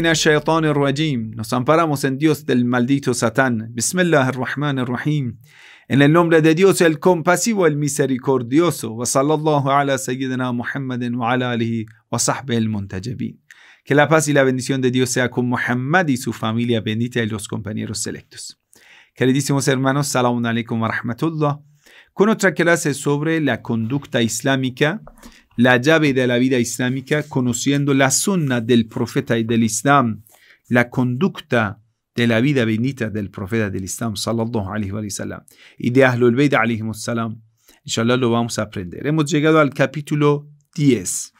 Nos amparamos en Dios del maldito Satán. Bismillah En el nombre de Dios, el compasivo, el misericordioso. Que la paz y la bendición de Dios sea con Muhammad y su familia bendita y los compañeros selectos. Queridísimos hermanos, salamun alaikum rahmatullah. Con otra clase sobre la conducta islámica, la llave de la vida islámica conociendo la sunna del profeta y del Islam, la conducta de la vida bendita del profeta del Islam, sallallahu alayhi wa sallam, y de Ahlul Bayt, wa salam. Inshallah lo vamos a aprender. Hemos llegado al capítulo 10.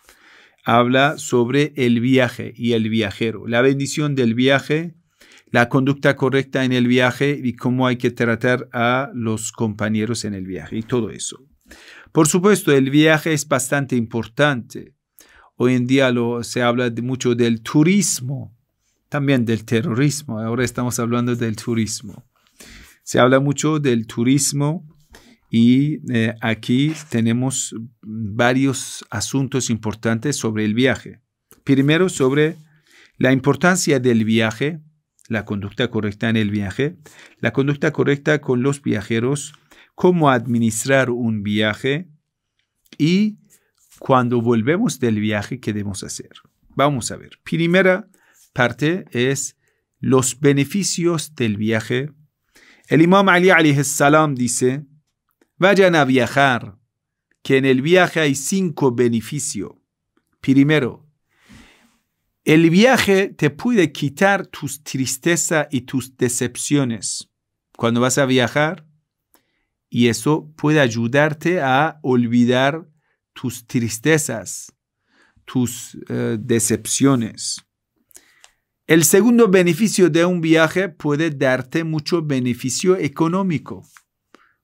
Habla sobre el viaje y el viajero, la bendición del viaje, la conducta correcta en el viaje y cómo hay que tratar a los compañeros en el viaje y todo eso. Por supuesto, el viaje es bastante importante. Hoy en día se habla mucho del turismo, también del terrorismo. Ahora estamos hablando del turismo. Se habla mucho del turismo y eh, aquí tenemos varios asuntos importantes sobre el viaje. Primero, sobre la importancia del viaje, la conducta correcta en el viaje, la conducta correcta con los viajeros, cómo administrar un viaje y cuando volvemos del viaje, ¿qué debemos hacer? Vamos a ver. Primera parte es los beneficios del viaje. El imam Ali alayhi salam dice, vayan a viajar, que en el viaje hay cinco beneficios. Primero, el viaje te puede quitar tus tristezas y tus decepciones. Cuando vas a viajar, y eso puede ayudarte a olvidar tus tristezas, tus eh, decepciones. El segundo beneficio de un viaje puede darte mucho beneficio económico.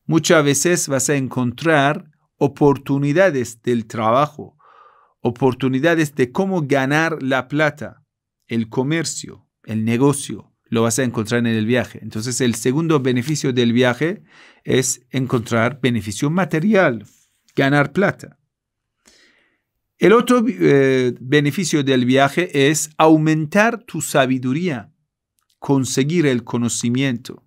Muchas veces vas a encontrar oportunidades del trabajo, oportunidades de cómo ganar la plata, el comercio, el negocio lo vas a encontrar en el viaje. Entonces, el segundo beneficio del viaje es encontrar beneficio material, ganar plata. El otro eh, beneficio del viaje es aumentar tu sabiduría, conseguir el conocimiento.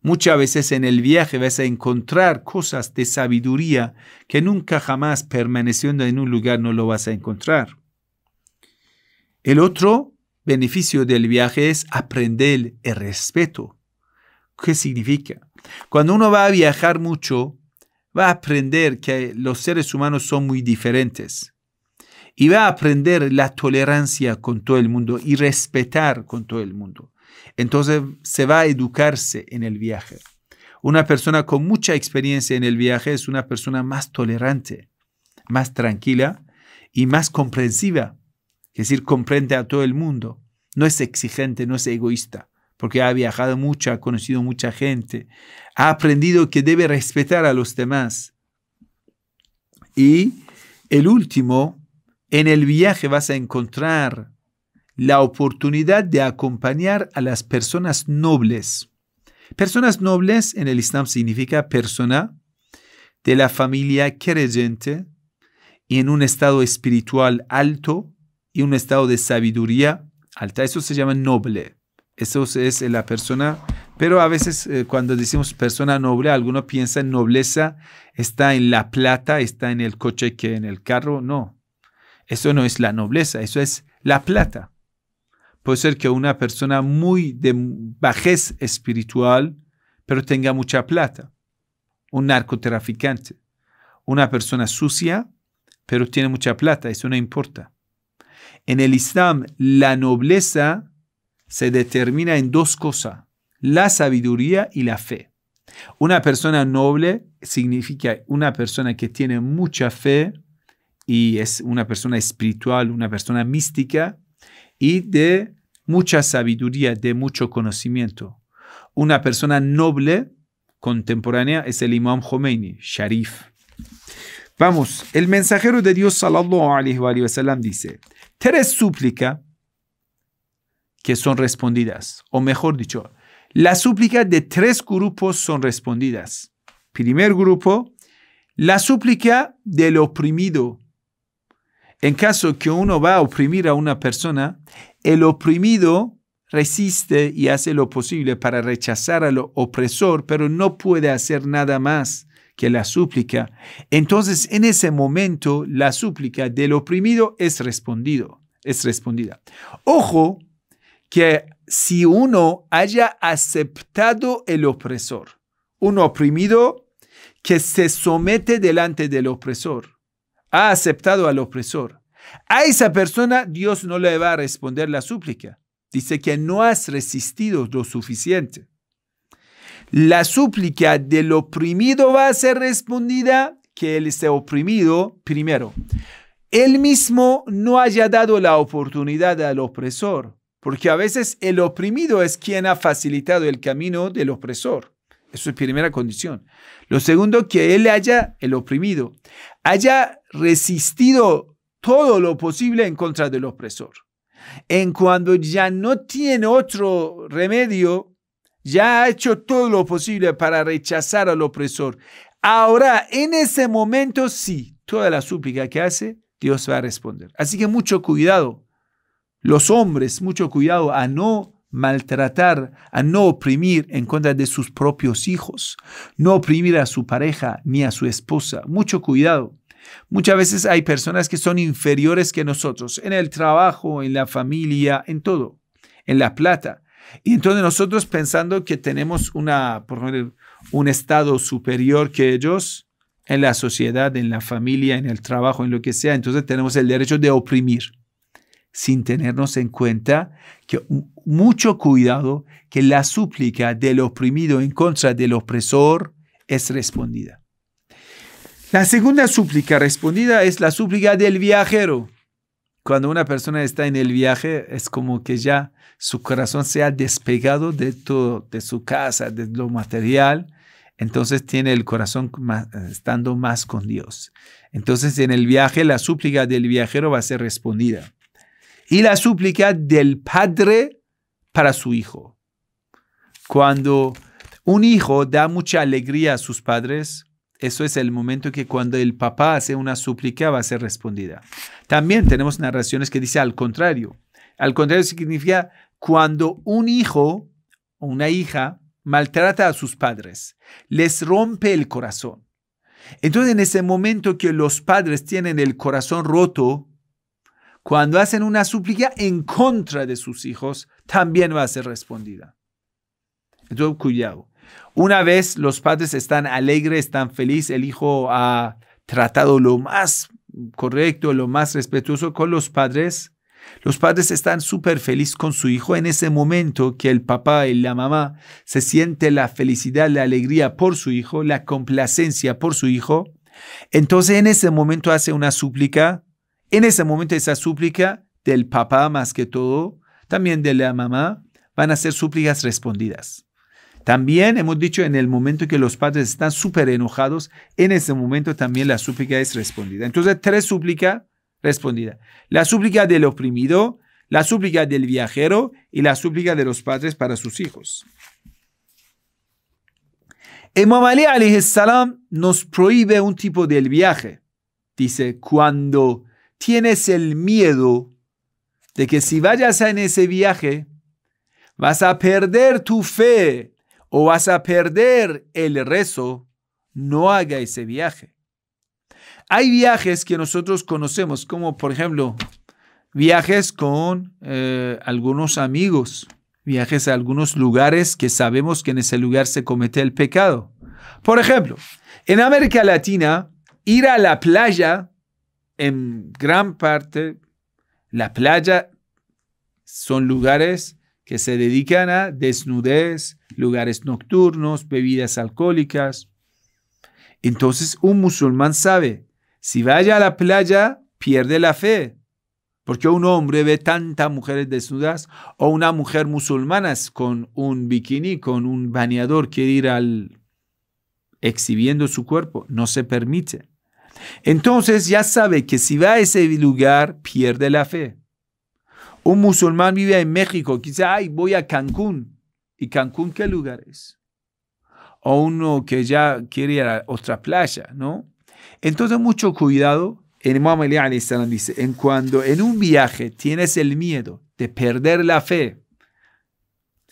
Muchas veces en el viaje vas a encontrar cosas de sabiduría que nunca jamás permaneciendo en un lugar no lo vas a encontrar. El otro beneficio del viaje es aprender el respeto. ¿Qué significa? Cuando uno va a viajar mucho, va a aprender que los seres humanos son muy diferentes. Y va a aprender la tolerancia con todo el mundo y respetar con todo el mundo. Entonces se va a educarse en el viaje. Una persona con mucha experiencia en el viaje es una persona más tolerante, más tranquila y más comprensiva es decir, comprende a todo el mundo. No es exigente, no es egoísta, porque ha viajado mucho, ha conocido mucha gente, ha aprendido que debe respetar a los demás. Y el último, en el viaje vas a encontrar la oportunidad de acompañar a las personas nobles. Personas nobles en el Islam significa persona de la familia creyente y en un estado espiritual alto y un estado de sabiduría alta. Eso se llama noble. Eso es eh, la persona, pero a veces eh, cuando decimos persona noble, Alguno piensa en nobleza está en la plata, está en el coche que en el carro. No, eso no es la nobleza, eso es la plata. Puede ser que una persona muy de bajez espiritual, pero tenga mucha plata. Un narcotraficante. Una persona sucia, pero tiene mucha plata, eso no importa. En el Islam, la nobleza se determina en dos cosas, la sabiduría y la fe. Una persona noble significa una persona que tiene mucha fe y es una persona espiritual, una persona mística y de mucha sabiduría, de mucho conocimiento. Una persona noble contemporánea es el imam Khomeini, Sharif. Vamos, el mensajero de Dios sallallahu alaihi wa sallam dice, Tres súplicas que son respondidas, o mejor dicho, las súplicas de tres grupos son respondidas. Primer grupo, la súplica del oprimido. En caso que uno va a oprimir a una persona, el oprimido resiste y hace lo posible para rechazar al opresor, pero no puede hacer nada más que la súplica, entonces en ese momento la súplica del oprimido es respondido, es respondida. Ojo que si uno haya aceptado el opresor, un oprimido que se somete delante del opresor, ha aceptado al opresor, a esa persona Dios no le va a responder la súplica. Dice que no has resistido lo suficiente. La súplica del oprimido va a ser respondida que él esté oprimido primero. Él mismo no haya dado la oportunidad al opresor, porque a veces el oprimido es quien ha facilitado el camino del opresor. Eso es primera condición. Lo segundo, que él haya, el oprimido, haya resistido todo lo posible en contra del opresor. En cuando ya no tiene otro remedio, ya ha hecho todo lo posible para rechazar al opresor. Ahora, en ese momento, sí, toda la súplica que hace, Dios va a responder. Así que mucho cuidado, los hombres, mucho cuidado a no maltratar, a no oprimir en contra de sus propios hijos, no oprimir a su pareja ni a su esposa. Mucho cuidado. Muchas veces hay personas que son inferiores que nosotros en el trabajo, en la familia, en todo, en la plata. Y entonces nosotros pensando que tenemos una, un estado superior que ellos en la sociedad, en la familia, en el trabajo, en lo que sea, entonces tenemos el derecho de oprimir sin tenernos en cuenta que mucho cuidado que la súplica del oprimido en contra del opresor es respondida. La segunda súplica respondida es la súplica del viajero cuando una persona está en el viaje, es como que ya su corazón se ha despegado de todo, de su casa, de lo material. Entonces tiene el corazón estando más con Dios. Entonces en el viaje la súplica del viajero va a ser respondida. Y la súplica del padre para su hijo. Cuando un hijo da mucha alegría a sus padres, eso es el momento que cuando el papá hace una súplica va a ser respondida. También tenemos narraciones que dice al contrario. Al contrario significa cuando un hijo o una hija maltrata a sus padres, les rompe el corazón. Entonces, en ese momento que los padres tienen el corazón roto, cuando hacen una súplica en contra de sus hijos, también va a ser respondida. Entonces, cuidado. Una vez los padres están alegres, están felices, el hijo ha tratado lo más correcto, lo más respetuoso con los padres, los padres están súper felices con su hijo en ese momento que el papá y la mamá se siente la felicidad, la alegría por su hijo, la complacencia por su hijo. Entonces en ese momento hace una súplica, en ese momento esa súplica del papá más que todo, también de la mamá, van a ser súplicas respondidas. También hemos dicho en el momento que los padres están súper enojados, en ese momento también la súplica es respondida. Entonces, tres súplicas respondidas. La súplica del oprimido, la súplica del viajero y la súplica de los padres para sus hijos. Imam Ali salam nos prohíbe un tipo del viaje. Dice, cuando tienes el miedo de que si vayas en ese viaje, vas a perder tu fe o vas a perder el rezo, no haga ese viaje. Hay viajes que nosotros conocemos, como por ejemplo viajes con eh, algunos amigos, viajes a algunos lugares que sabemos que en ese lugar se comete el pecado. Por ejemplo, en América Latina, ir a la playa, en gran parte, la playa son lugares que se dedican a desnudez, lugares nocturnos, bebidas alcohólicas. Entonces un musulmán sabe, si vaya a la playa, pierde la fe. Porque un hombre ve tantas mujeres desnudas o una mujer musulmana con un bikini, con un bañador, quiere ir al exhibiendo su cuerpo, no se permite. Entonces ya sabe que si va a ese lugar, pierde la fe. Un musulmán vive en México, quizá, ay, voy a Cancún. ¿Y Cancún qué lugar es? O uno que ya quiere ir a otra playa, ¿no? Entonces, mucho cuidado. El Imam Ali al dice, en cuando en un viaje tienes el miedo de perder la fe,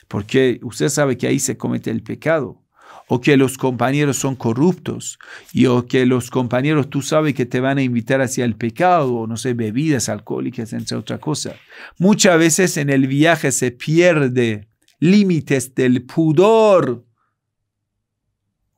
porque usted sabe que ahí se comete el pecado, o que los compañeros son corruptos, y o que los compañeros tú sabes que te van a invitar hacia el pecado, o no sé, bebidas alcohólicas, entre otras cosas. Muchas veces en el viaje se pierde límites del pudor.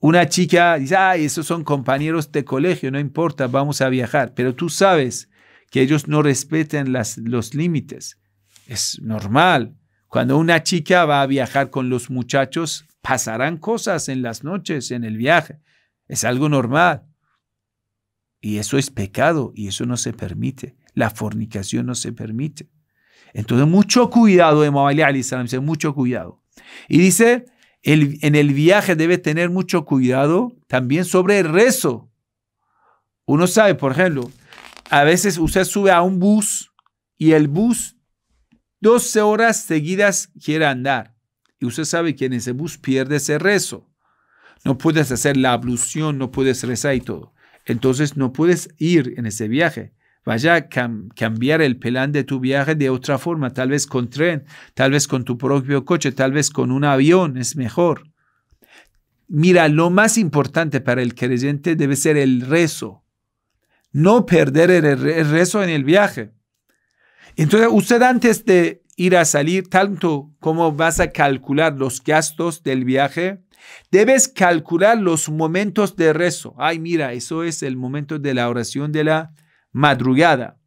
Una chica dice, ay, esos son compañeros de colegio, no importa, vamos a viajar, pero tú sabes que ellos no respetan las, los límites. Es normal. Cuando una chica va a viajar con los muchachos, Pasarán cosas en las noches, en el viaje. Es algo normal. Y eso es pecado y eso no se permite. La fornicación no se permite. Entonces, mucho cuidado, de Ali Salam, mucho cuidado. Y dice, el, en el viaje debe tener mucho cuidado también sobre el rezo. Uno sabe, por ejemplo, a veces usted sube a un bus y el bus 12 horas seguidas quiere andar. Y usted sabe que en ese bus pierde ese rezo. No puedes hacer la ablución, no puedes rezar y todo. Entonces no puedes ir en ese viaje. Vaya a cambiar el plan de tu viaje de otra forma, tal vez con tren, tal vez con tu propio coche, tal vez con un avión, es mejor. Mira, lo más importante para el creyente debe ser el rezo. No perder el rezo en el viaje. Entonces, usted antes de ir a salir, tanto como vas a calcular los gastos del viaje, debes calcular los momentos de rezo. Ay, mira, eso es el momento de la oración de la madrugada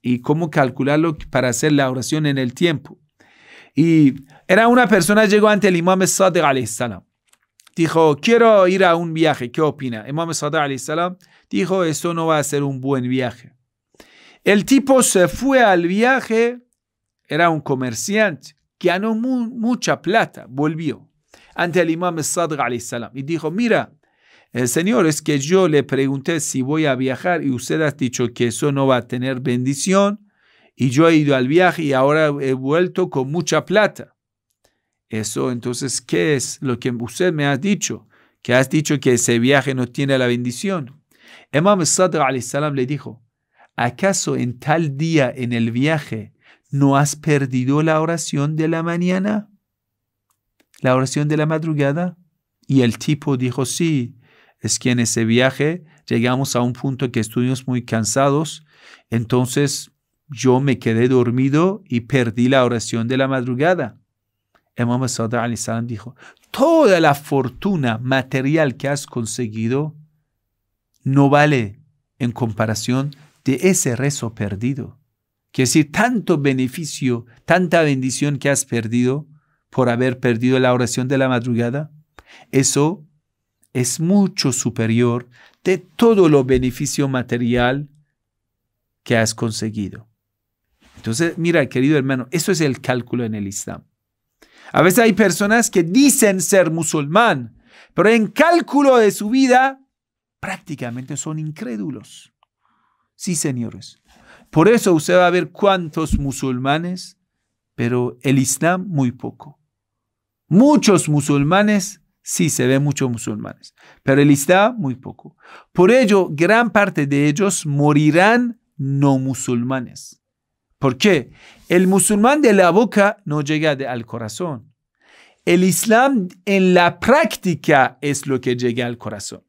y cómo calcularlo para hacer la oración en el tiempo. Y era una persona, llegó ante el imam Sadiq salam. Dijo, quiero ir a un viaje, ¿qué opina? Imam Sadiq salam dijo, eso no va a ser un buen viaje. El tipo se fue al viaje era un comerciante, ganó mucha plata, volvió ante el imam Sadr salam y dijo, mira, el Señor es que yo le pregunté si voy a viajar y usted ha dicho que eso no va a tener bendición y yo he ido al viaje y ahora he vuelto con mucha plata. Eso entonces, ¿qué es lo que usted me ha dicho? Que has dicho que ese viaje no tiene la bendición. Imam Sadr salam le dijo, ¿acaso en tal día en el viaje ¿No has perdido la oración de la mañana? ¿La oración de la madrugada? Y el tipo dijo, sí, es que en ese viaje llegamos a un punto que estuvimos muy cansados, entonces yo me quedé dormido y perdí la oración de la madrugada. Imam Sadr salam dijo, toda la fortuna material que has conseguido no vale en comparación de ese rezo perdido. Quiere decir, tanto beneficio, tanta bendición que has perdido por haber perdido la oración de la madrugada, eso es mucho superior de todo lo beneficio material que has conseguido. Entonces, mira, querido hermano, eso es el cálculo en el Islam. A veces hay personas que dicen ser musulmán, pero en cálculo de su vida prácticamente son incrédulos. Sí, señores. Por eso usted va a ver cuántos musulmanes, pero el Islam muy poco. Muchos musulmanes, sí se ve muchos musulmanes, pero el Islam muy poco. Por ello, gran parte de ellos morirán no musulmanes. ¿Por qué? El musulmán de la boca no llega al corazón. El Islam en la práctica es lo que llega al corazón.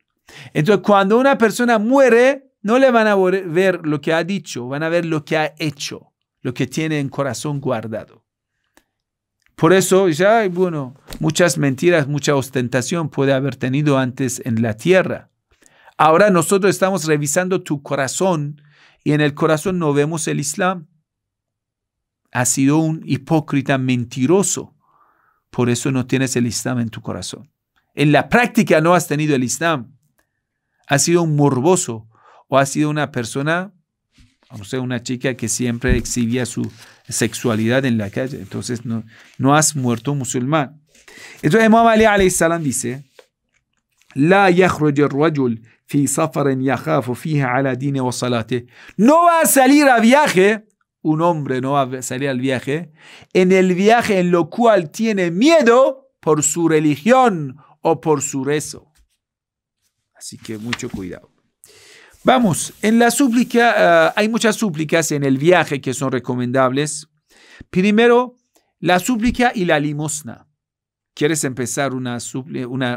Entonces, cuando una persona muere, no le van a ver lo que ha dicho, van a ver lo que ha hecho, lo que tiene en corazón guardado. Por eso, ya, bueno, muchas mentiras, mucha ostentación puede haber tenido antes en la tierra. Ahora nosotros estamos revisando tu corazón y en el corazón no vemos el Islam. Ha sido un hipócrita mentiroso. Por eso no tienes el Islam en tu corazón. En la práctica no has tenido el Islam. Ha sido un morboso o ha sido una persona, no sé, una chica que siempre exhibía su sexualidad en la calle. Entonces no, no has muerto musulmán. Entonces Imam Ali a.s. dice, La No va a salir a viaje, un hombre no va a salir al viaje, en el viaje en lo cual tiene miedo por su religión o por su rezo. Así que mucho cuidado. Vamos, en la súplica, ah, hay muchas súplicas en el viaje que son recomendables. Primero, la súplica y la limosna. ¿Quieres empezar una,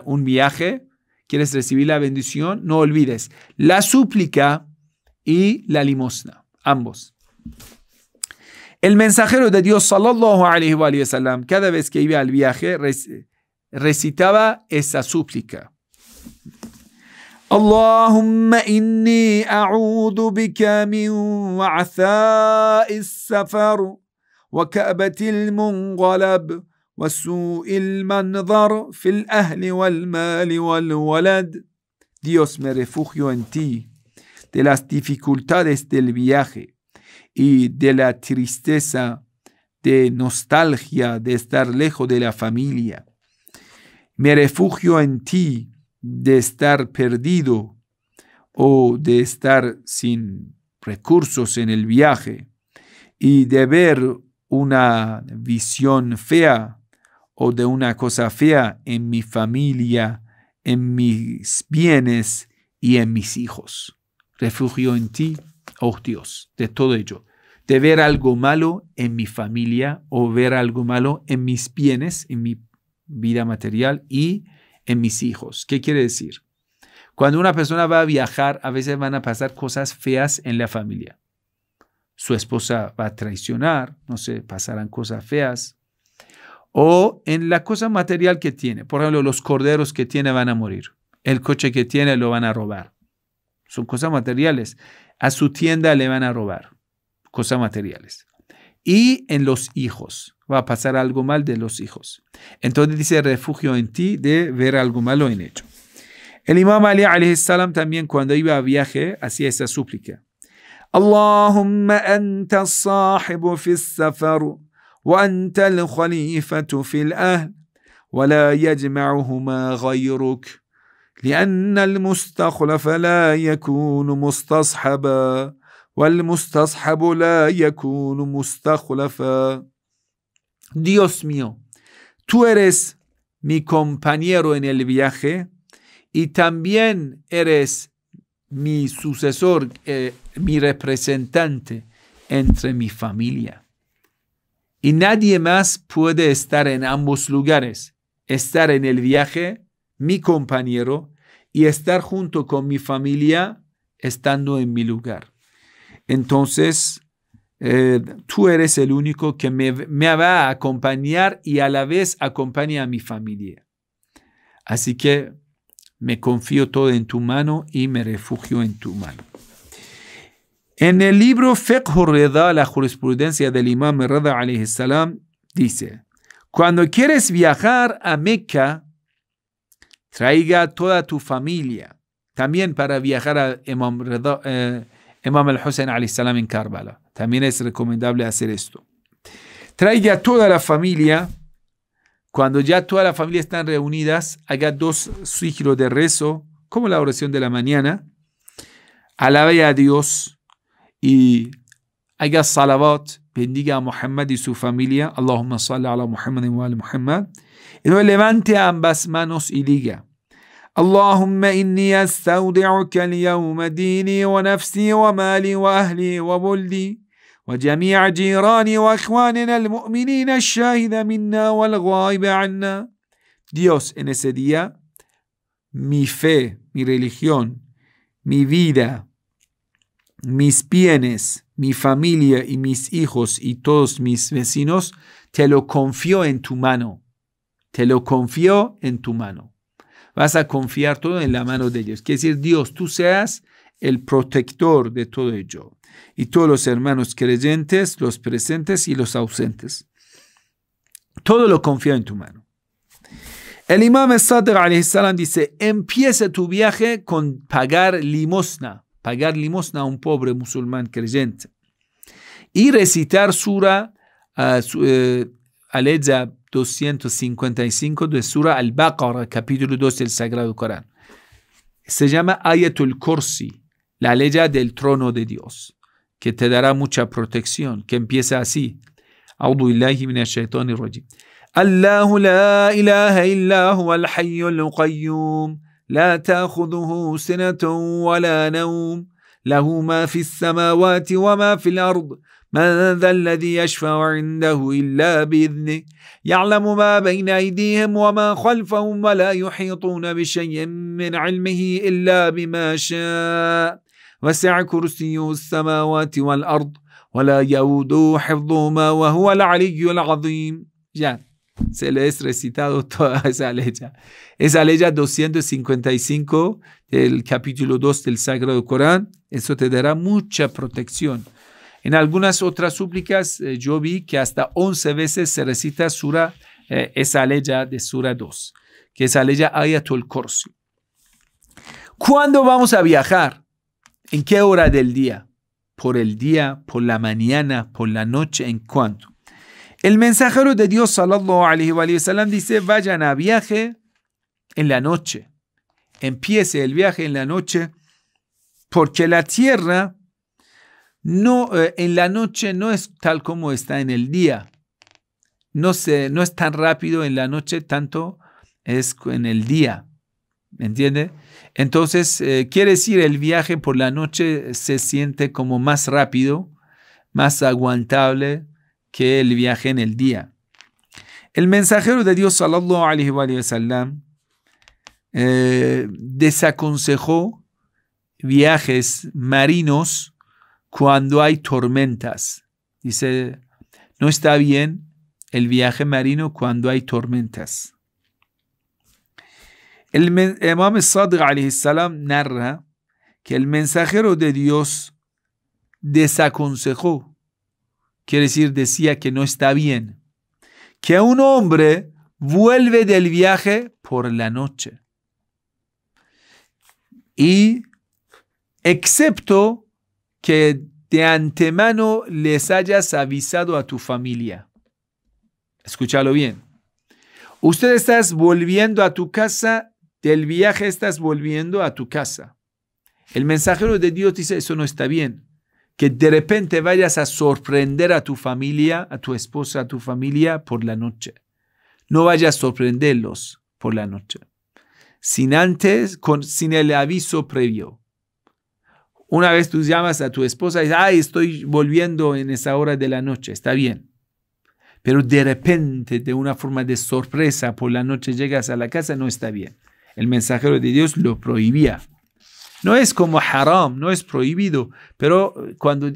un viaje? ¿Quieres recibir la bendición? No olvides, la súplica y la limosna, ambos. El mensajero de Dios, sallallahu wa cada vez que iba al viaje, recitaba esa súplica. اللهم إني أعوذ بك من وعثاء السفر وكأبة المنقلب وسوء المنظر في الأهل والمال والولد Dios me refugio en ti de las dificultades del viaje y de la tristeza de nostalgia de estar lejos de la familia. Me refugio en ti de estar perdido o de estar sin recursos en el viaje y de ver una visión fea o de una cosa fea en mi familia, en mis bienes y en mis hijos. Refugio en ti, oh Dios, de todo ello. De ver algo malo en mi familia o ver algo malo en mis bienes, en mi vida material y en mis hijos. ¿Qué quiere decir? Cuando una persona va a viajar, a veces van a pasar cosas feas en la familia. Su esposa va a traicionar, no sé, pasarán cosas feas. O en la cosa material que tiene, por ejemplo, los corderos que tiene van a morir, el coche que tiene lo van a robar. Son cosas materiales. A su tienda le van a robar cosas materiales y en los hijos. Va a pasar algo mal de los hijos. Entonces dice refugio en ti de ver algo malo en hecho. El imam Ali salam también cuando iba a viaje hacía esa súplica. Allahumma anta sahibu fi safar wa anta al khalifatu fil ahl wa la yajma'uhuma ghayruk al fa la yakunu mustashaba Dios mío, tú eres mi compañero en el viaje y también eres mi sucesor, eh, mi representante entre mi familia. Y nadie más puede estar en ambos lugares, estar en el viaje, mi compañero, y estar junto con mi familia estando en mi lugar. Entonces, eh, tú eres el único que me, va a acompañar y a la vez acompaña a mi familia. Así que me confío todo en tu mano y me refugio en tu mano. En el libro Fiqh la jurisprudencia del imam Reda alayhi dice, cuando quieres viajar a Mecca, traiga toda tu familia. También para viajar a Imam eh, Imam al-Hussein al-Islam en Karbala. También es recomendable hacer esto. Traiga a toda la familia. Cuando ya toda la familia están reunidas, haga dos ciclos de rezo, como la oración de la mañana. Alabe a Dios y haga salavat, bendiga a Muhammad y su familia. Allahumma salli ala Muhammad wa ala Muhammad. Y luego levante ambas manos y diga, اللهم إني أستودعك اليوم ديني ونفسي ومالي وأهلي وبلدي وجميع جيراني وإخواننا المؤمنين الشاهد منا والغائب عنا Dios en ese día mi fe, mi religión, mi vida, mis bienes, mi familia y mis hijos y todos mis vecinos, te lo confío en tu mano. Te lo confío en tu mano. vas a confiar todo en la mano de Dios. Quiere decir, Dios, tú seas el protector de todo ello. Y todos los hermanos creyentes, los presentes y los ausentes. Todo lo confío en tu mano. El imam Sadr salam dice, empieza tu viaje con pagar limosna, pagar limosna a un pobre musulmán creyente. Y recitar sura ah, eh, a uh, 255 de Sura al-Baqarah, capítulo 2 del Sagrado Corán. Se llama Ayatul Kursi, la ley del trono de Dios, que te dará mucha protección, que empieza así. الله لا إله إلا هو الحي القيوم لا تأخذه سنة ولا نوم له ما في السماوات وما في الأرض من ذا الذي يشفع عنده إلا بإذنه يعلم ما بين أيديهم وما خلفهم ولا يحيطون بشيء من علمه إلا بما شاء وسع كرسيه السماوات والأرض ولا يؤوده حفظهما وهو العلي العظيم جاء se es recitado toda esa leya. Esa leya 255 del capítulo 2 del Sagrado Corán, eso te dará mucha protección. En algunas otras súplicas eh, yo vi que hasta 11 veces se recita sura, eh, esa ley de sura 2, que es tu el Kursi. ¿Cuándo vamos a viajar? ¿En qué hora del día? ¿Por el día? ¿Por la mañana? ¿Por la noche? ¿En cuándo? El mensajero de Dios, sallallahu alayhi wa sallam, dice, vayan a viaje en la noche. Empiece el viaje en la noche, porque la tierra no, eh, en la noche no es tal como está en el día. No, se, no es tan rápido en la noche, tanto es en el día. ¿Me entiende? Entonces, eh, quiere decir, el viaje por la noche se siente como más rápido, más aguantable que el viaje en el día. El mensajero de Dios, sallallahu alaihi wa sallam, eh, desaconsejó viajes marinos cuando hay tormentas. Dice, no está bien el viaje marino cuando hay tormentas. El Imam Sadr salam narra que el mensajero de Dios desaconsejó, quiere decir, decía que no está bien, que un hombre vuelve del viaje por la noche. Y excepto que de antemano les hayas avisado a tu familia. Escúchalo bien. Usted estás volviendo a tu casa, del viaje estás volviendo a tu casa. El mensajero de Dios dice, eso no está bien. Que de repente vayas a sorprender a tu familia, a tu esposa, a tu familia por la noche. No vayas a sorprenderlos por la noche. Sin antes, con, sin el aviso previo. Una vez tú llamas a tu esposa y dices, ay, estoy volviendo en esa hora de la noche, está bien. Pero de repente, de una forma de sorpresa, por la noche llegas a la casa, no está bien. El mensajero de Dios lo prohibía. No es como haram, no es prohibido, pero cuando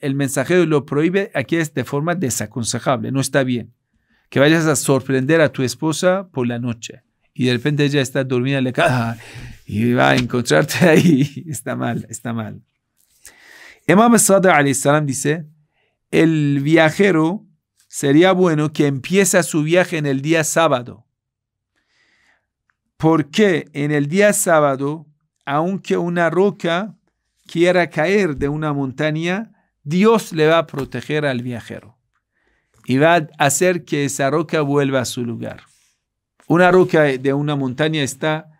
el mensajero lo prohíbe, aquí es de forma desaconsejable, no está bien. Que vayas a sorprender a tu esposa por la noche y de repente ella está dormida en la y va a encontrarte ahí. Está mal, está mal. Imam Sadr salam dice, el viajero sería bueno que empiece su viaje en el día sábado. Porque en el día sábado, aunque una roca quiera caer de una montaña, Dios le va a proteger al viajero y va a hacer que esa roca vuelva a su lugar una roca de una montaña está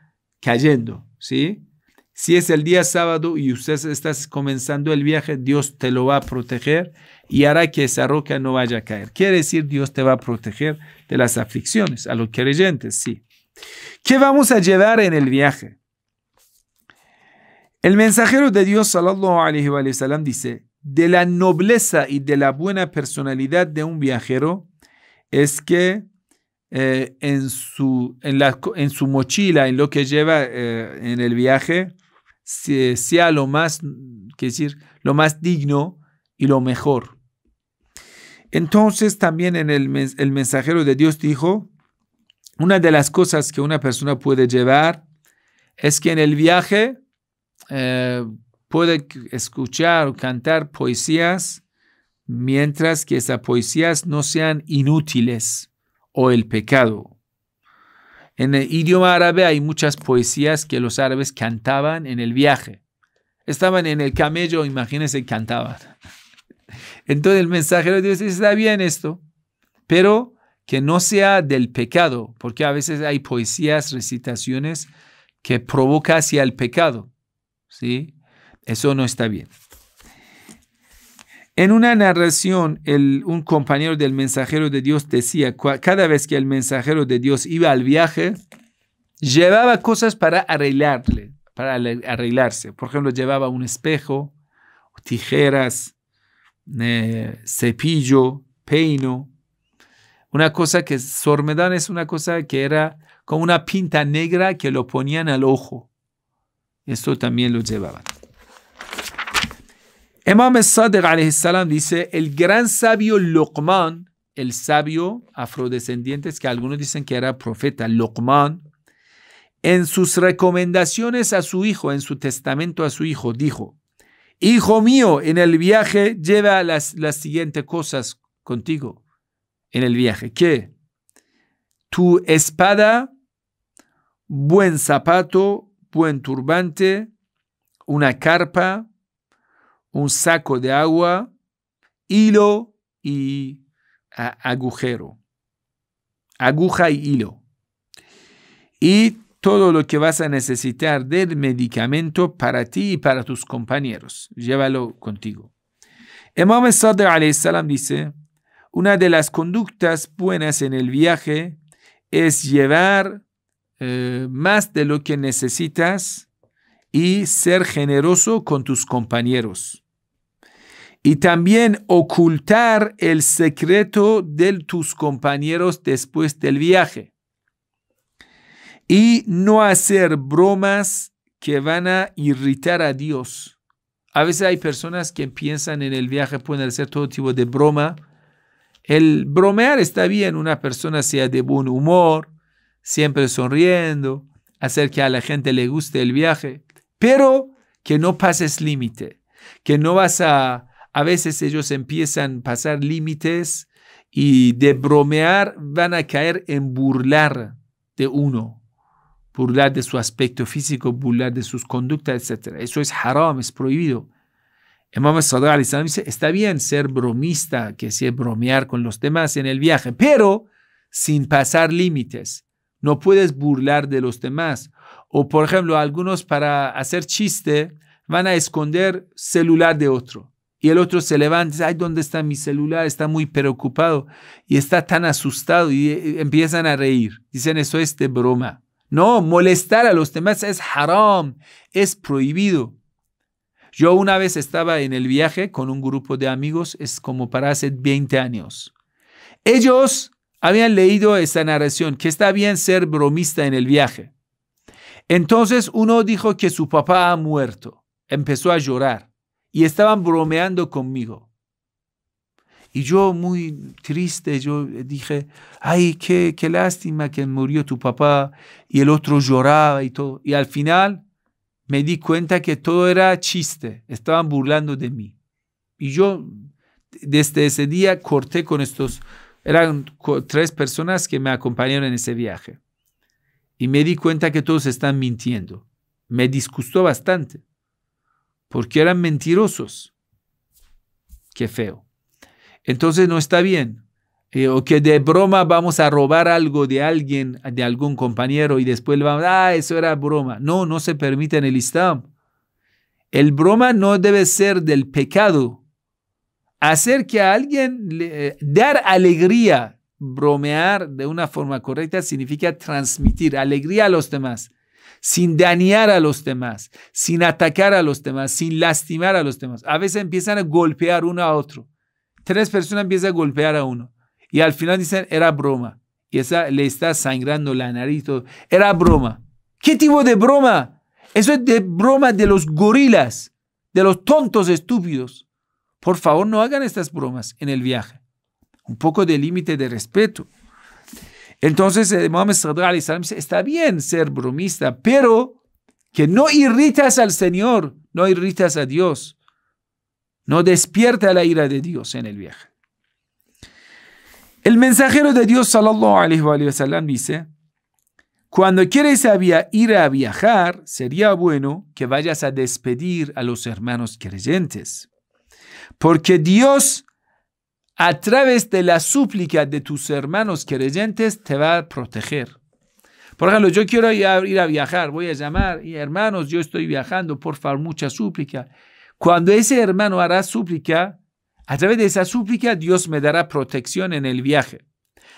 cayendo, ¿sí? Si es el día sábado y usted está comenzando el viaje, Dios te lo va a proteger y hará que esa roca no vaya a caer. Quiere decir, Dios te va a proteger de las aflicciones, a los creyentes, sí. ¿Qué vamos a llevar en el viaje? El mensajero de Dios, sallallahu alayhi wa sallam, dice, de la nobleza y de la buena personalidad de un viajero es que eh, en, su, en, su mochila, en lo que lleva eh, en el viaje, sea lo más, decir, lo más digno y lo mejor. Entonces también en el, mensajero de Dios dijo, una de las cosas que una persona puede llevar es que en el viaje eh, puede escuchar o cantar poesías mientras que esas poesías no sean inútiles o el pecado. En el idioma árabe hay muchas poesías que los árabes cantaban en el viaje. Estaban en el camello, imagínense, cantaban. Entonces el mensajero dice, está bien esto, pero que no sea del pecado, porque a veces hay poesías, recitaciones que provoca hacia el pecado. ¿sí? Eso no está bien. En una narración, un compañero del mensajero de Dios decía, cada vez que el mensajero de Dios iba al viaje, llevaba cosas para arreglarle, para arreglarse. Por ejemplo, llevaba un espejo, tijeras, eh, cepillo, peino. Una cosa que Sormedán es una cosa que era como una pinta negra que lo ponían al ojo. Esto también lo llevaban. Imam Sadiq dice, el gran sabio Luqman, el sabio afrodescendiente que algunos dicen que era profeta, Luqman, en sus recomendaciones a su hijo, en su testamento a su hijo, dijo, Hijo mío, en el viaje lleva las, las siguientes cosas contigo. En el viaje, ¿qué? Tu espada, buen zapato, buen turbante, una carpa, un saco de agua, hilo y agujero. Aguja y hilo. Y todo lo que vas a necesitar del medicamento para ti y para tus compañeros. Llévalo contigo. Imam Sadr salam dice, una de las conductas buenas en el viaje es llevar eh, más de lo que necesitas y ser generoso con tus compañeros. Y también ocultar el secreto de tus compañeros después del viaje. Y no hacer bromas que van a irritar a Dios. A veces hay personas que piensan en el viaje, pueden hacer todo tipo de broma. El bromear está bien, una persona sea de buen humor, siempre sonriendo, hacer que a la gente le guste el viaje, pero que no pases límite, que no vas a a veces ellos empiezan a pasar límites y de bromear van a caer en burlar de uno, burlar de su aspecto físico, burlar de sus conductas, etc. Eso es haram, es prohibido. Imam Sadr al dice, está bien ser bromista, que es bromear con los demás en el viaje, pero sin pasar límites. No puedes burlar de los demás. O, por ejemplo, algunos para hacer chiste van a esconder celular de otro. Y el otro se levanta y dice, ay, ¿dónde está mi celular? Está muy preocupado y está tan asustado y eh, empiezan a reír. Dicen, eso es de broma. No, molestar a los demás es haram, es prohibido. Yo una vez estaba en el viaje con un grupo de amigos, es como para hace 20 años. Ellos habían leído esta narración, que está bien ser bromista en el viaje. Entonces uno dijo que su papá ha muerto. Empezó a llorar y estaban bromeando conmigo. Y yo muy triste, yo dije, ay, qué, lástima que murió tu papá. Y el otro lloraba y todo. Y al final me di cuenta que todo era chiste, estaban burlando de mí. Y yo desde ese día corté con estos, eran tres personas que me acompañaron en ese viaje. Y me di cuenta que todos están mintiendo. Me disgustó bastante porque eran mentirosos. Qué feo. Entonces no está bien. Eh, o que de broma vamos a robar algo de alguien, de algún compañero, y después le vamos, ah, eso era broma. No, no se permite en el Islam. El broma no debe ser del pecado. Hacer que a alguien, le, eh, dar alegría, bromear de una forma correcta significa transmitir alegría a los demás sin dañar a los demás, sin atacar a los demás, sin lastimar a los demás. A veces empiezan a golpear uno a otro. Tres personas empiezan a golpear a uno y al final dicen, era broma. Y esa le está sangrando la nariz. Era broma. ¿Qué tipo de broma? Eso es de broma de los gorilas, de los tontos estúpidos. Por favor, no hagan estas bromas en el viaje. Un poco de límite de respeto. Entonces, eh, Mohammed Sadr dice, está bien ser bromista, pero que no irritas al Señor, no irritas a Dios. No despierta la ira de Dios en el viaje. El mensajero de Dios, sallallahu alaihi wasallam, dice, cuando quieres ir a viajar, sería bueno que vayas a despedir a los hermanos creyentes, porque Dios a través de la súplica de tus hermanos creyentes te va a proteger. Por ejemplo, yo quiero ir a, viajar, voy a llamar, y hermanos, yo estoy viajando, por favor, mucha súplica. Cuando ese hermano hará súplica, a través de esa súplica Dios me dará protección en el viaje.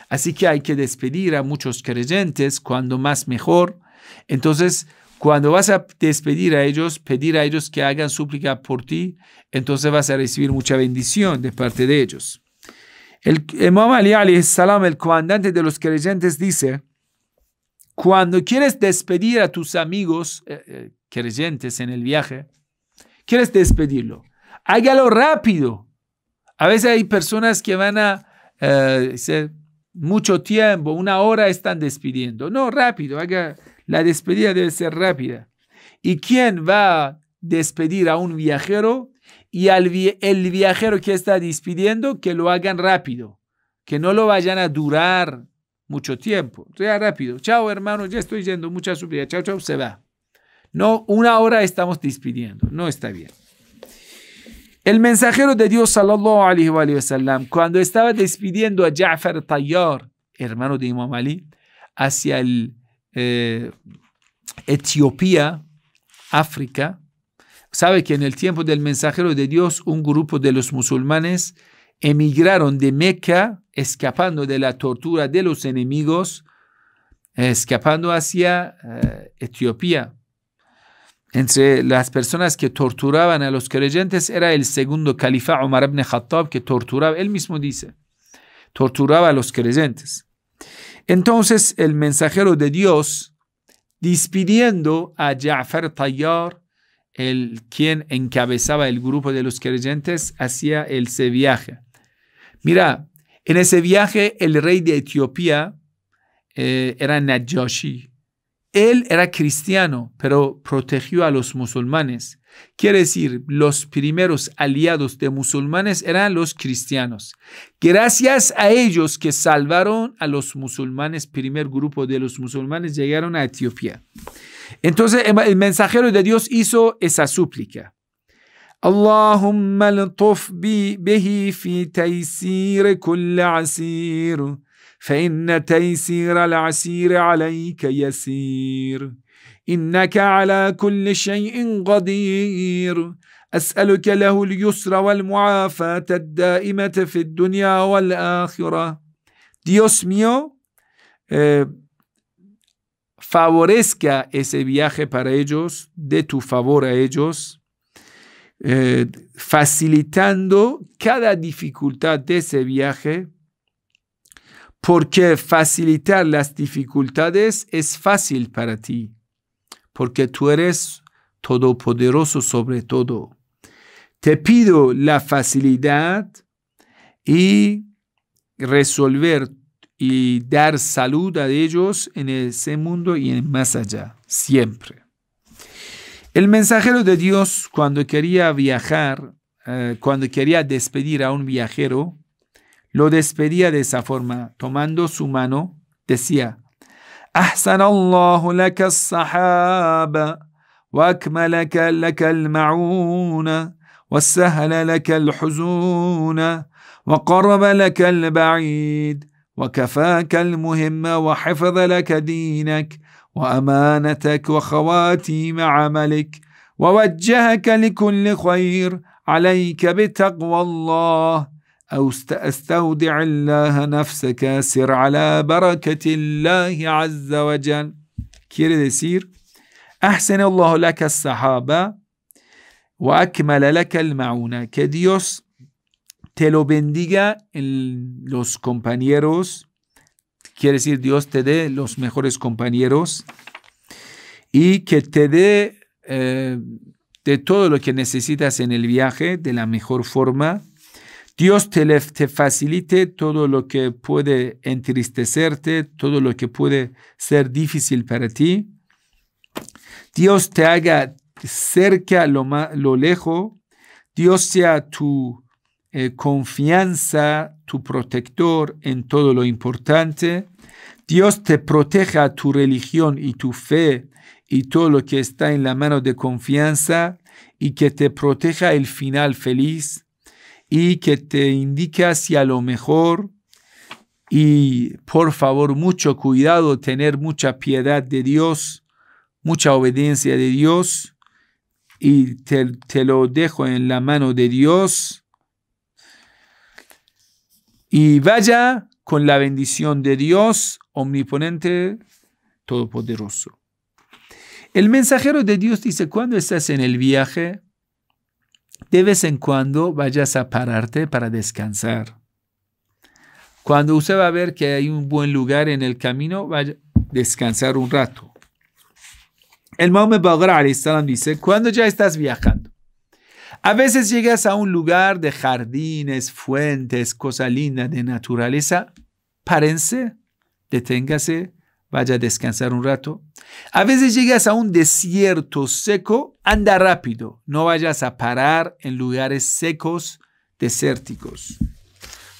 Así que hay que despedir a muchos creyentes, cuando más mejor. Entonces, cuando vas a despedir a ellos, pedir a ellos que hagan súplica por ti, entonces vas a recibir mucha bendición de parte de ellos. El Imam Ali el comandante de los creyentes, dice, cuando quieres despedir a tus amigos eh, eh, creyentes en el viaje, quieres despedirlo, hágalo rápido. A veces hay personas que van a eh, mucho tiempo, una hora están despidiendo. No, rápido, haga, la despedida debe ser rápida. ¿Y quién va a despedir a un viajero? y al el viajero que está despidiendo, que lo hagan rápido, que no lo vayan a durar mucho tiempo. Sea rápido. Chao, hermano, ya estoy yendo. Mucha subida. Chao, chao, se va. No, una hora estamos despidiendo. No está bien. El mensajero de Dios, sallallahu alaihi wa cuando estaba despidiendo a Ja'far Tayyar, hermano de Imam Ali, hacia eh, Etiopía, África, sabe que en el tiempo del mensajero de Dios un grupo de los musulmanes emigraron de Meca escapando de la tortura de los enemigos, escapando hacia eh, Etiopía. Entre las personas que torturaban a los creyentes era el segundo califa Omar ibn Khattab que torturaba, él mismo dice, torturaba a los creyentes. Entonces el mensajero de Dios, despidiendo a Ja'far Tayyar, el quien encabezaba el grupo de los creyentes hacía ese viaje. Mira, en ese viaje el rey de Etiopía eh, era Najashi. Él era cristiano, pero protegió a los musulmanes. Quiere decir, los primeros aliados de musulmanes eran los cristianos. Gracias a ellos que salvaron a los musulmanes, primer grupo de los musulmanes llegaron a Etiopía. Entonces el mensajero de Dios hizo esa súplica. bi الطف fi به في تيسير كل عسير فإن تيسير العسير عليك يسير إنك على كل شيء قدير أسألك له اليسر والمعافاة الدائمة في الدنيا والآخرة Dios mío, eh, favorezca ese viaje para ellos, de tu favor a ellos, eh, facilitando cada dificultad de ese viaje, porque facilitar las dificultades es fácil para ti, porque tú eres todopoderoso sobre todo. Te pido la facilidad y resolver y dar salud a ellos en ese mundo y en más allá, siempre. El mensajero de Dios cuando quería viajar, eh, cuando quería despedir a un viajero, lo despedía de esa forma, tomando su mano, decía, أحسن الله لك الصحابة وأكملك wa sahala وسهل وكفاك المهم وحفظ لك دينك وأمانتك وخواتيم عملك ووجهك لكل خير عليك بتقوى الله أو استودع الله نفسك سر على بركة الله عز وجل كيري يسير أحسن الله لك الصحابة وأكمل لك المعونة كديوس te lo bendiga en los compañeros. Quiere decir, Dios te dé los mejores compañeros y que te dé eh, de todo lo que necesitas en el viaje de la mejor forma. Dios te, facilite todo lo que puede entristecerte, todo lo que puede ser difícil para ti. Dios te haga cerca lo, lo lejos. Dios sea tu eh, confianza, tu protector en todo lo importante. Dios te proteja tu religión y tu fe y todo lo que está en la mano de confianza y que te proteja el final feliz y que te indique hacia lo mejor. Y por favor, mucho cuidado, tener mucha piedad de Dios, mucha obediencia de Dios. Y te, te lo dejo en la mano de Dios y vaya con la bendición de Dios omniponente, todopoderoso. El mensajero de Dios dice, cuando estás en el viaje, de vez en cuando vayas a pararte para descansar. Cuando usted va a ver que hay un buen lugar en el camino, vaya a descansar un rato. El Mahomet Bagrari dice, cuando ya estás viajando, a veces llegas a un lugar de jardines, fuentes, cosas lindas de naturaleza. Párense, deténgase, vaya a descansar un rato. A veces llegas a un desierto seco, anda rápido, no vayas a parar en lugares secos, desérticos.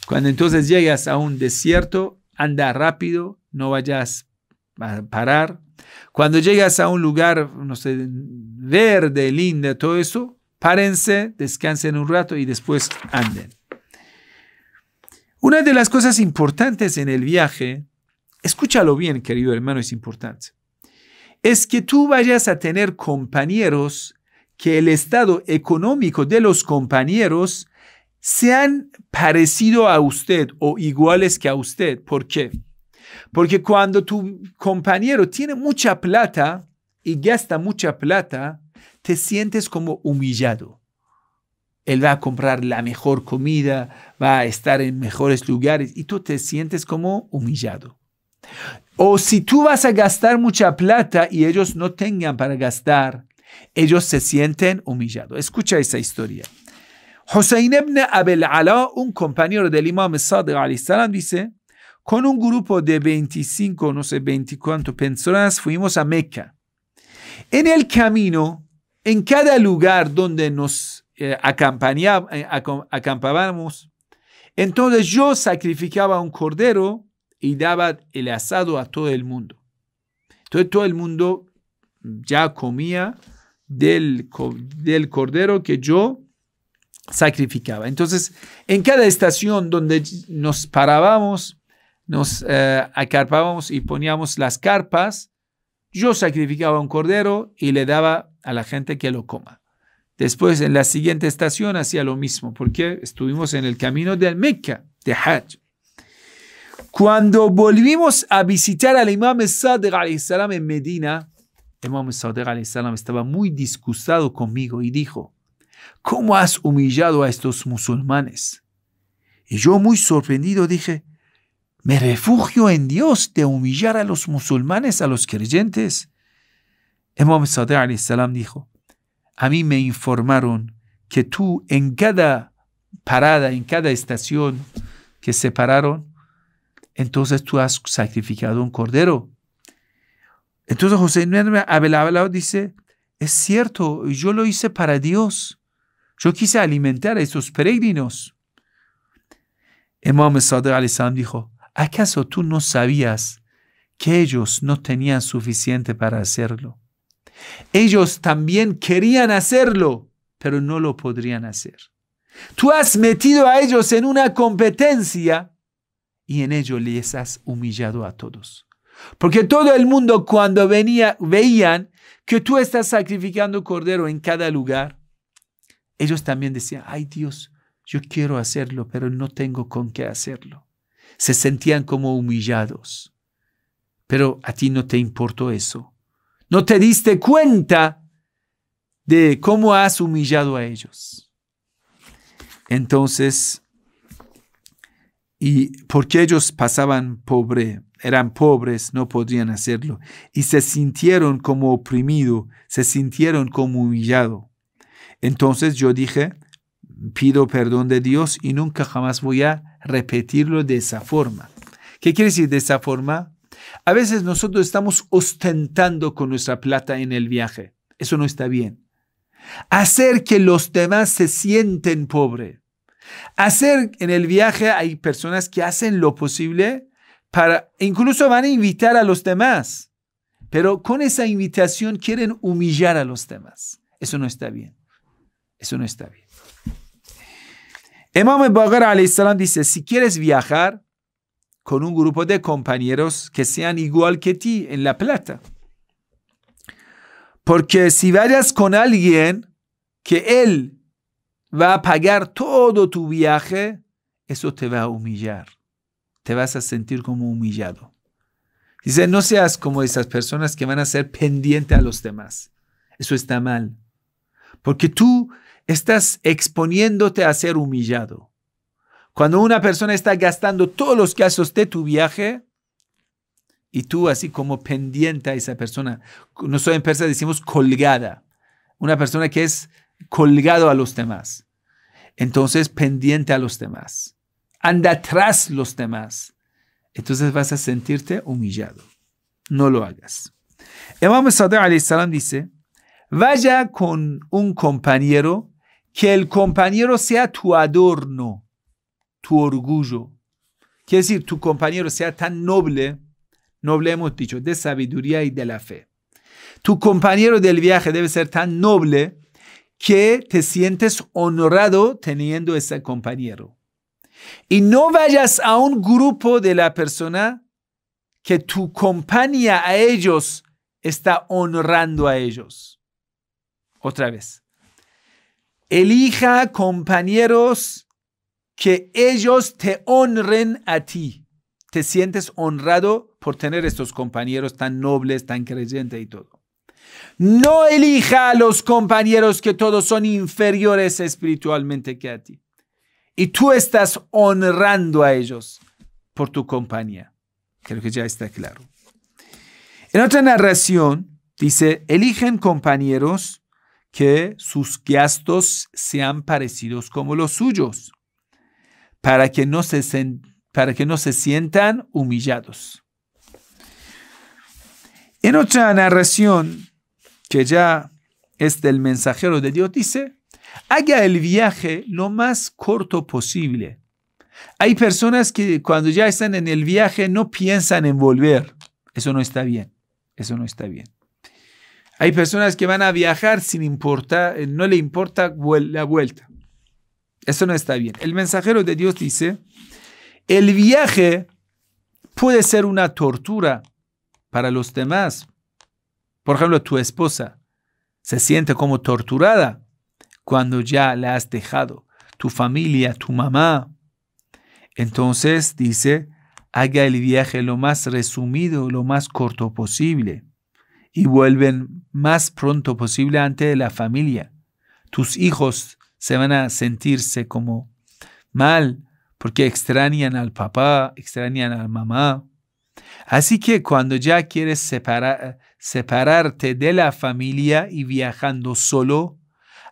Cuando entonces llegas a un desierto, anda rápido, no vayas a parar. Cuando llegas a un lugar, no sé, verde, lindo, todo eso, Párense, descansen un rato y después anden. Una de las cosas importantes en el viaje, escúchalo bien, querido hermano, es importante, es que tú vayas a tener compañeros que el estado económico de los compañeros sean parecido a usted o iguales que a usted. ¿Por qué? Porque cuando tu compañero tiene mucha plata y gasta mucha plata, te sientes como humillado. Él va a comprar la mejor comida, va a estar en mejores lugares y tú te sientes como humillado. O si tú vas a gastar mucha plata y ellos no tengan para gastar, ellos se sienten humillados. Escucha esa historia. Hussein ibn Abel Ala, un compañero del imam Sadiq dice, con un grupo de 25, no sé 20 personas, fuimos a Mecca. En el camino en cada lugar donde nos eh, eh, acampábamos, entonces yo sacrificaba un cordero y daba el asado a todo el mundo. Entonces todo el mundo ya comía del, del cordero que yo sacrificaba. Entonces, en cada estación donde nos parábamos, nos eh, acarpábamos y poníamos las carpas, yo sacrificaba un cordero y le daba a la gente que lo coma. Después, en la siguiente estación, hacía lo mismo, porque estuvimos en el camino del Mecca, de Hajj. Cuando volvimos a visitar al imam Sadiq salam en Medina, el imam Sadiq salam estaba muy disgustado conmigo y dijo, ¿cómo has humillado a estos musulmanes? Y yo muy sorprendido dije, me refugio en Dios de humillar a los musulmanes, a los creyentes. Imam Sadiq dijo, a mí me informaron que tú en cada parada, en cada estación que separaron, entonces tú has sacrificado un cordero. Entonces José Abelabelao dice, es cierto, yo lo hice para Dios. Yo quise alimentar a esos peregrinos. Imam Sadiq al dijo, ¿acaso tú no sabías que ellos no tenían suficiente para hacerlo? Ellos también querían hacerlo, pero no lo podrían hacer. Tú has metido a ellos en una competencia y en ello les has humillado a todos. Porque todo el mundo cuando venía, veían que tú estás sacrificando cordero en cada lugar, ellos también decían, ay Dios, yo quiero hacerlo, pero no tengo con qué hacerlo. Se sentían como humillados. Pero a ti no te importó eso. No te diste cuenta de cómo has humillado a ellos. Entonces, y porque ellos pasaban pobre, eran pobres, no podían hacerlo, y se sintieron como oprimido, se sintieron como humillado. Entonces yo dije, pido perdón de Dios y nunca jamás voy a repetirlo de esa forma. ¿Qué quiere decir de esa forma? A veces nosotros estamos ostentando con nuestra plata en el viaje. Eso no está bien. Hacer que los demás se sienten pobres. Hacer en el viaje hay personas que hacen lo posible para, incluso van a invitar a los demás, pero con esa invitación quieren humillar a los demás. Eso no está bien. Eso no está bien. Imam Bagar dice, si quieres viajar, con un grupo de compañeros que sean igual que ti en la plata. Porque si vayas con alguien que él va a pagar todo tu viaje, eso te va a humillar. Te vas a sentir como humillado. Dice, no seas como esas personas que van a ser pendiente a los demás. Eso está mal. Porque tú estás exponiéndote a ser humillado. Cuando una persona está gastando todos los gastos de tu viaje y tú así como pendiente a esa persona, nosotros en persa decimos colgada, una persona que es colgado a los demás, entonces pendiente a los demás, anda atrás los demás, entonces vas a sentirte humillado. No lo hagas. Imam Sadiq salam dice, vaya con un compañero, que el compañero sea tu adorno tu orgullo. Quiere decir, tu compañero sea tan noble, noble hemos dicho, de sabiduría y de la fe. Tu compañero del viaje debe ser tan noble que te sientes honrado teniendo ese compañero. Y no vayas a un grupo de la persona que tu compañía a ellos está honrando a ellos. Otra vez. Elija compañeros que ellos te honren a ti. Te sientes honrado por tener estos compañeros tan nobles, tan creyentes y todo. No elija a los compañeros que todos son inferiores espiritualmente que a ti. Y tú estás honrando a ellos por tu compañía. Creo que ya está claro. En otra narración dice, eligen compañeros que sus gastos sean parecidos como los suyos para que no se, para que no se sientan humillados. En otra narración, que ya es del mensajero de Dios, dice, haga el viaje lo más corto posible. Hay personas que cuando ya están en el viaje no piensan en volver. Eso no está bien. Eso no está bien. Hay personas que van a viajar sin importar, no le importa la vuelta. Eso no está bien. El mensajero de Dios dice, el viaje puede ser una tortura para los demás. Por ejemplo, tu esposa se siente como torturada cuando ya la has dejado, tu familia, tu mamá. Entonces dice, haga el viaje lo más resumido, lo más corto posible y vuelven más pronto posible ante la familia. Tus hijos se van a sentirse como mal porque extrañan al papá, extrañan a mamá. Así que cuando ya quieres separarte de la familia y viajando solo,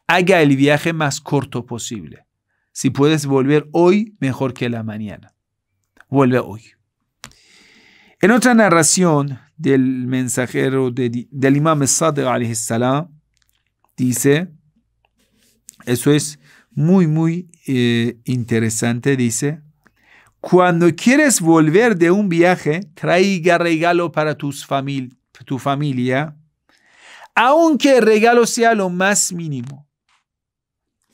haga el viaje más corto posible. Si puedes volver hoy, mejor que la mañana. Vuelve hoy. En otra narración del mensajero del imam Sadiq dice, eso es muy, muy eh, interesante, dice. Cuando quieres volver de un viaje, traiga regalo para tus tu familia, aunque el regalo sea lo más mínimo.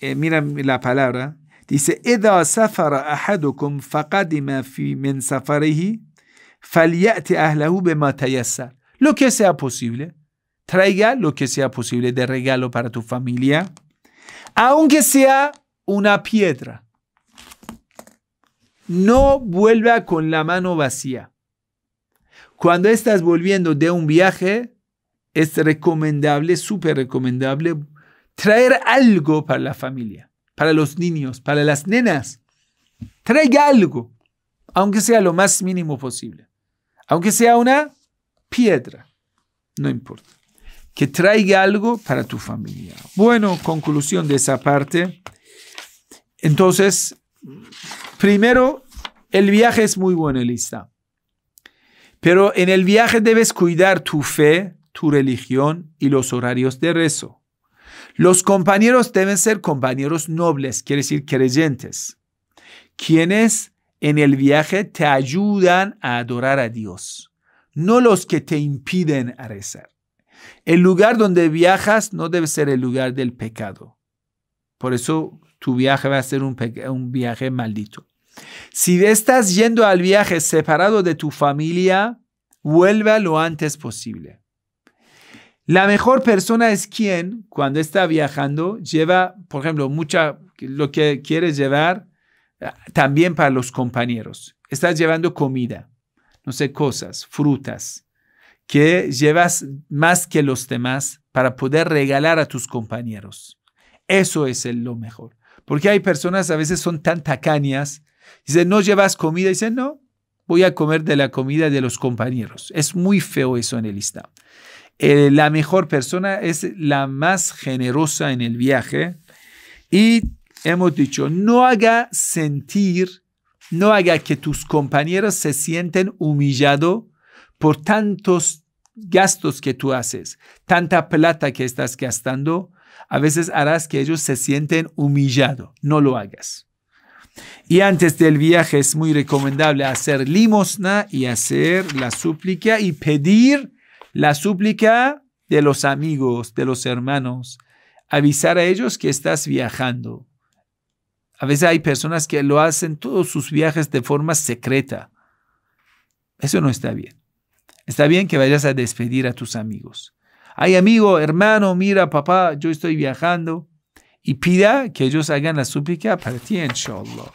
Eh, mira la palabra. Dice, Lo que sea posible. Traiga lo que sea posible de regalo para tu familia aunque sea una piedra. No vuelva con la mano vacía. Cuando estás volviendo de un viaje, es recomendable, súper recomendable, traer algo para la familia, para los niños, para las nenas. Traiga algo, aunque sea lo más mínimo posible, aunque sea una piedra, no importa que traiga algo para tu familia. Bueno, conclusión de esa parte. Entonces, primero, el viaje es muy bueno, Elisa. Pero en el viaje debes cuidar tu fe, tu religión y los horarios de rezo. Los compañeros deben ser compañeros nobles, quiere decir creyentes, quienes en el viaje te ayudan a adorar a Dios, no los que te impiden a rezar. El lugar donde viajas no debe ser el lugar del pecado. Por eso tu viaje va a ser un, viaje maldito. Si estás yendo al viaje separado de tu familia, vuelva lo antes posible. La mejor persona es quien, cuando está viajando, lleva, por ejemplo, mucha, lo que quieres llevar ah, también para los compañeros. Estás llevando comida, no sé, cosas, frutas que llevas más que los demás para poder regalar a tus compañeros. Eso es lo mejor. Porque hay personas a veces son tan tacañas, dicen, no llevas comida, dicen, no, voy a comer de la comida de los compañeros. Es muy feo eso en el Islam. Eh, la mejor persona es la más generosa en el viaje y hemos dicho, no haga sentir, no haga que tus compañeros se sienten humillados por tantos gastos que tú haces, tanta plata que estás gastando, a veces harás que ellos se sienten humillados. No lo hagas. Y antes del viaje es muy recomendable hacer limosna y hacer la súplica y pedir la súplica de los amigos, de los hermanos. Avisar a ellos que estás viajando. A veces hay personas que lo hacen todos sus viajes de forma secreta. Eso no está bien. Está bien que vayas a despedir a tus amigos. Ay, amigo, hermano, mira, papá, yo estoy viajando. Y pida que ellos hagan la súplica para ti, inshallah.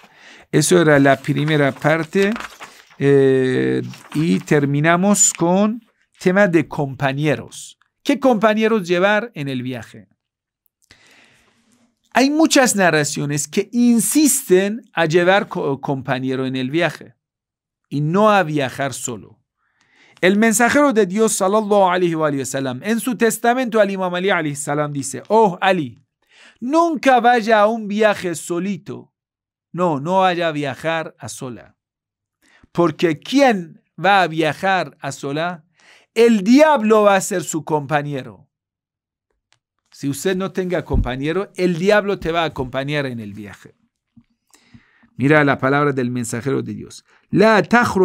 Eso era la primera parte. Eh, y terminamos con tema de compañeros. ¿Qué compañeros llevar en el viaje? Hay muchas narraciones que insisten a llevar compañero en el viaje y no a viajar solo. El mensajero de Dios, sallallahu wa sallam, en su testamento al Imam Ali, salam, dice, oh Ali, nunca vaya a un viaje solito. No, no vaya a viajar a sola. Porque ¿quién va a viajar a sola? El diablo va a ser su compañero. Si usted no tenga compañero, el diablo te va a acompañar en el viaje. Mira la palabra del mensajero de Dios. La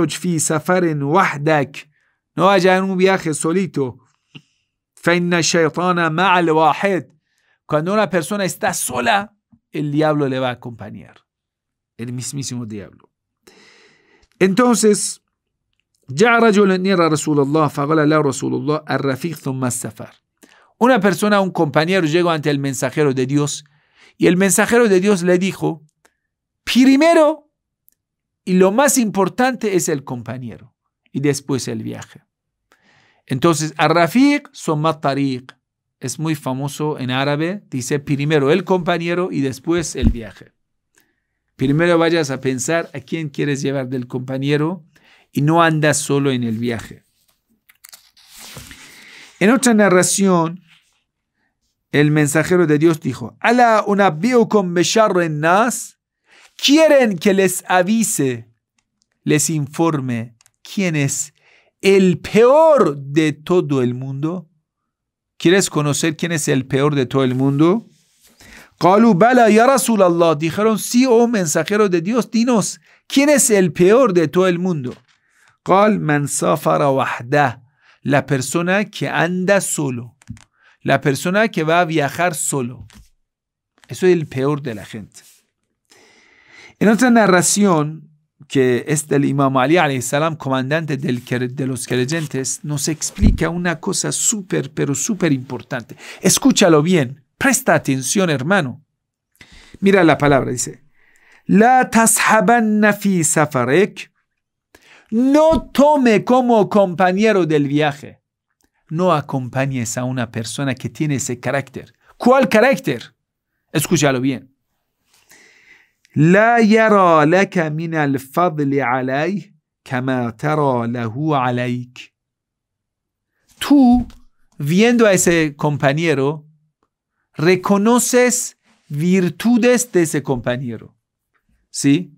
fi safarin wahdak. No vaya en un viaje solito. Cuando una persona está sola, el diablo le va a acompañar. El mismísimo diablo. Entonces, ya Una persona, un compañero, llegó ante el mensajero de Dios y el mensajero de Dios le dijo, primero y lo más importante es el compañero y después el viaje. Entonces, a rafiq son es muy famoso en árabe, dice primero el compañero y después el viaje. Primero vayas a pensar a quién quieres llevar del compañero y no andas solo en el viaje. En otra narración, el mensajero de Dios dijo, con Ala en nas, quieren que les avise, les informe quién es el peor de todo el mundo? ¿Quieres conocer quién es el peor de todo el mundo? Dijeron, sí, oh mensajero de Dios, dinos, ¿quién es el peor de todo el mundo? La persona que anda solo. La persona que va a viajar solo. Eso es el peor de la gente. En otra narración, que es este, del Imam Ali, salam, comandante de los creyentes, nos explica una cosa súper, pero súper importante. Escúchalo bien, presta atención, hermano. Mira la palabra, dice, La tashabanna fi safarek, no tome como compañero del viaje, no acompañes a una persona que tiene ese carácter. ¿Cuál carácter? Escúchalo bien la يرى لك من الفضل عليه كما ترى له عليك tú viendo a ese compañero reconoces virtudes de ese compañero ¿sí?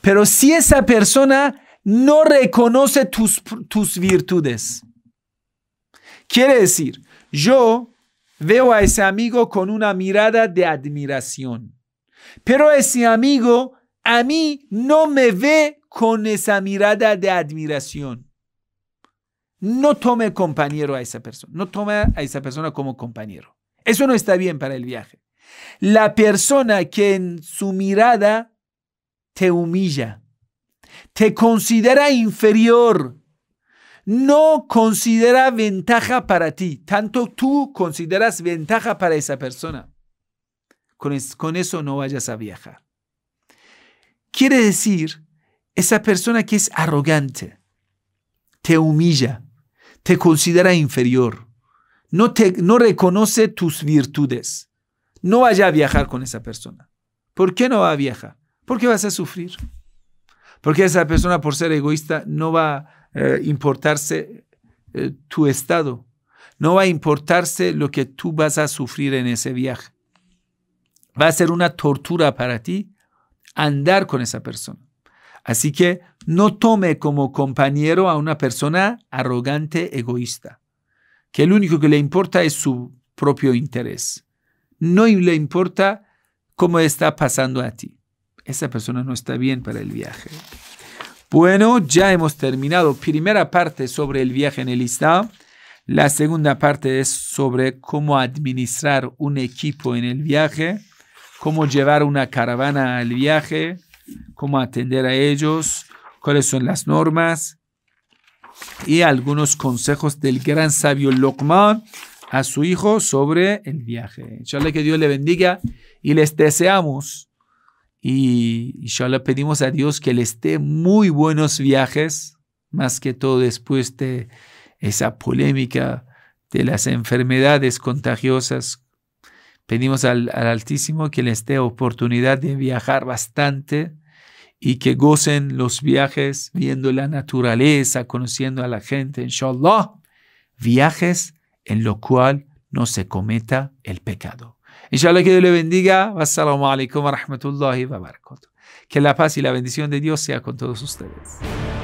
pero si esa persona no reconoce tus virtudes quiere decir yo veo a ese amigo con una mirada de admiración pero ese amigo a mí no me ve con esa mirada de admiración. No tome compañero a esa persona, no tome a esa persona como compañero. Eso no está bien para el viaje. La persona que en su mirada te humilla, te considera inferior, no considera ventaja para ti, tanto tú consideras ventaja para esa persona con, eso no vayas a viajar. Quiere decir, esa persona que es arrogante, te humilla, te considera inferior, no, te, no reconoce tus virtudes. No vaya a viajar con esa persona. ¿Por qué no va a viajar? Porque vas a sufrir. Porque esa persona, por ser egoísta, no va a eh, importarse eh, tu estado. No va a importarse lo que tú vas a sufrir en ese viaje va a ser una tortura para ti andar con esa persona. Así que no tome como compañero a una persona arrogante, egoísta, que el único que le importa es su propio interés. No le importa cómo está pasando a ti. Esa persona no está bien para el viaje. Bueno, ya hemos terminado. Primera parte sobre el viaje en el Islam. La segunda parte es sobre cómo administrar un equipo en el viaje cómo llevar una caravana al viaje, cómo atender a ellos, cuáles son las normas y algunos consejos del gran sabio Lokman a su hijo sobre el viaje. Inshallah que Dios le bendiga y les deseamos y inshallah pedimos a Dios que les dé muy buenos viajes, más que todo después de esa polémica de las enfermedades contagiosas Pedimos al, Altísimo que les dé oportunidad de viajar bastante y que gocen los viajes viendo la naturaleza, conociendo a la gente, inshallah. Viajes en lo cual no se cometa el pecado. Inshallah que Dios le bendiga. Wassalamu alaikum wa rahmatullahi wa barakatuh. Que la paz y la bendición de Dios sea con todos ustedes.